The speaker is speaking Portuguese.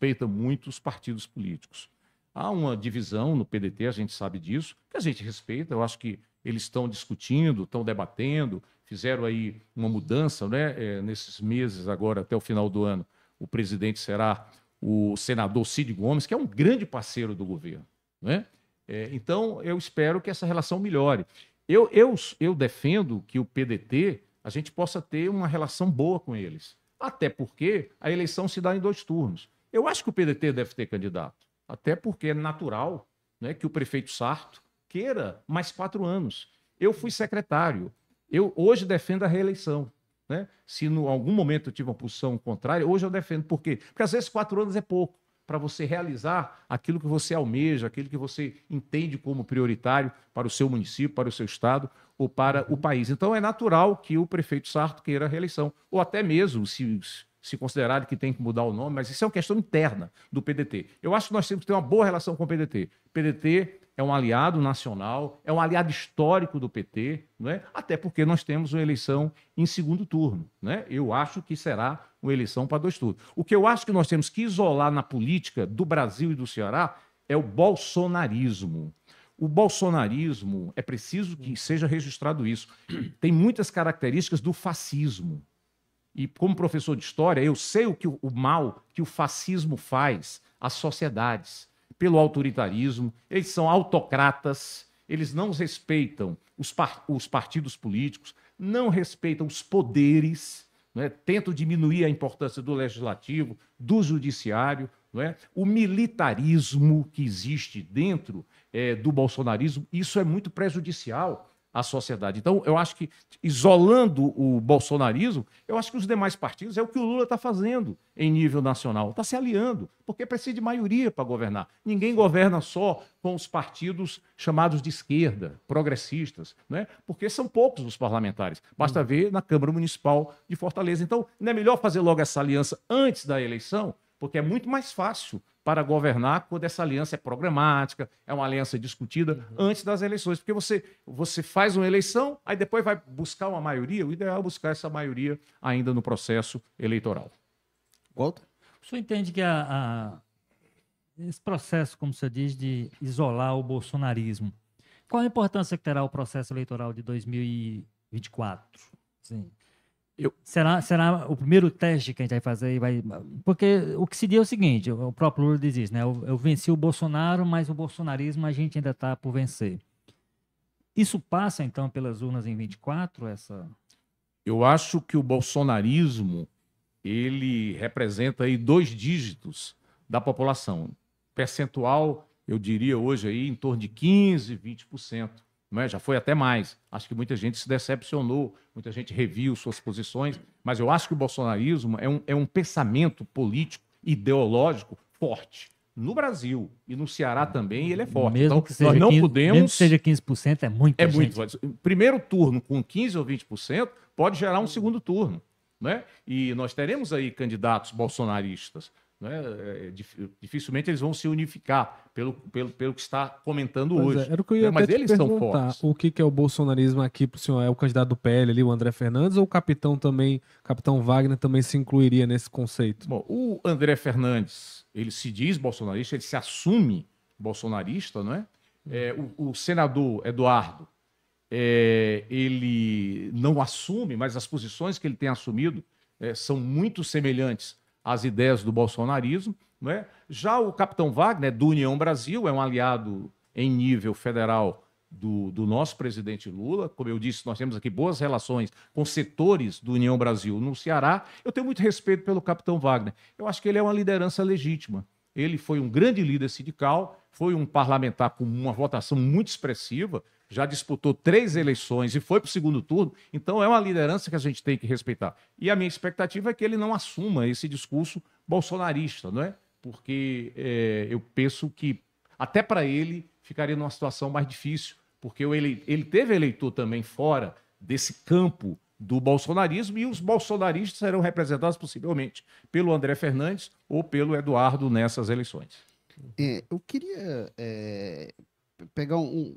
respeita muito os partidos políticos. Há uma divisão no PDT, a gente sabe disso, que a gente respeita. Eu acho que eles estão discutindo, estão debatendo, fizeram aí uma mudança, né? É, nesses meses agora, até o final do ano, o presidente será o senador Cid Gomes, que é um grande parceiro do governo, né? É, então, eu espero que essa relação melhore. Eu, eu, eu defendo que o PDT, a gente possa ter uma relação boa com eles. Até porque a eleição se dá em dois turnos. Eu acho que o PDT deve ter candidato, até porque é natural né, que o prefeito Sarto queira mais quatro anos. Eu fui secretário, eu hoje defendo a reeleição. Né? Se em algum momento eu tive uma posição contrária, hoje eu defendo. Por quê? Porque às vezes quatro anos é pouco para você realizar aquilo que você almeja, aquilo que você entende como prioritário para o seu município, para o seu estado ou para o país. Então é natural que o prefeito Sarto queira a reeleição, ou até mesmo se se considerar que tem que mudar o nome, mas isso é uma questão interna do PDT. Eu acho que nós temos que ter uma boa relação com o PDT. O PDT é um aliado nacional, é um aliado histórico do PT, né? até porque nós temos uma eleição em segundo turno. Né? Eu acho que será uma eleição para dois turnos. O que eu acho que nós temos que isolar na política do Brasil e do Ceará é o bolsonarismo. O bolsonarismo, é preciso que seja registrado isso, tem muitas características do fascismo e como professor de história, eu sei o, que, o mal que o fascismo faz às sociedades pelo autoritarismo, eles são autocratas, eles não respeitam os, par os partidos políticos, não respeitam os poderes, né? tentam diminuir a importância do legislativo, do judiciário, é? o militarismo que existe dentro é, do bolsonarismo, isso é muito prejudicial a sociedade. Então, eu acho que, isolando o bolsonarismo, eu acho que os demais partidos é o que o Lula está fazendo em nível nacional. Está se aliando, porque precisa de maioria para governar. Ninguém governa só com os partidos chamados de esquerda, progressistas, né? porque são poucos os parlamentares. Basta hum. ver na Câmara Municipal de Fortaleza. Então, não é melhor fazer logo essa aliança antes da eleição? Porque é muito mais fácil para governar quando essa aliança é programática, é uma aliança discutida uhum. antes das eleições. Porque você, você faz uma eleição, aí depois vai buscar uma maioria, o ideal é buscar essa maioria ainda no processo eleitoral. Volta. O senhor entende que a, a, esse processo, como você diz, de isolar o bolsonarismo, qual a importância que terá o processo eleitoral de 2024? Sim. Eu... Será, será o primeiro teste que a gente vai fazer? Vai... Porque o que se diz é o seguinte: o próprio Lula diz, né? Eu, eu venci o Bolsonaro, mas o bolsonarismo a gente ainda está por vencer. Isso passa, então, pelas urnas em 24? Essa... Eu acho que o bolsonarismo ele representa aí dois dígitos da população. Percentual, eu diria hoje aí, em torno de 15, 20% né? já foi até mais. Acho que muita gente se decepcionou, muita gente reviu suas posições, mas eu acho que o bolsonarismo é um, é um pensamento político, ideológico forte. No Brasil e no Ceará também ele é forte. Mesmo então, que seja nós não 15, podemos. Mesmo que seja 15%, é, é muito. É gente. muito. Forte. Primeiro turno com 15% ou 20% pode gerar um segundo turno. Né? E nós teremos aí candidatos bolsonaristas né, é, é, dificilmente eles vão se unificar pelo, pelo, pelo que está comentando pois é, hoje. É, era o que eu ia né? Mas eles são fortes. O que, é o bolsonarismo aqui para o senhor? É o candidato do PL ali, o André Fernandes, ou o capitão também, capitão Wagner também se incluiria nesse conceito? Bom, o André Fernandes, ele se diz bolsonarista, ele se assume bolsonarista, não é? Hum. é o, o senador Eduardo, é, ele não assume, mas as posições que ele tem assumido é, são muito semelhantes as ideias do bolsonarismo. Né? Já o capitão Wagner, do União Brasil, é um aliado em nível federal do, do, nosso presidente Lula. Como eu disse, nós temos aqui boas relações com setores do União Brasil no Ceará. Eu tenho muito respeito pelo capitão Wagner. Eu acho que ele é uma liderança legítima. Ele foi um grande líder sindical, foi um parlamentar com uma votação muito expressiva, já disputou três eleições e foi para o segundo turno, então é uma liderança que a gente tem que respeitar. E a minha expectativa é que ele não assuma esse discurso bolsonarista, não é? Porque é, eu penso que até para ele ficaria numa situação mais difícil, porque ele, ele teve eleitor também fora desse campo do bolsonarismo e os bolsonaristas serão representados possivelmente pelo André Fernandes ou pelo Eduardo nessas eleições. É, eu queria é, pegar um,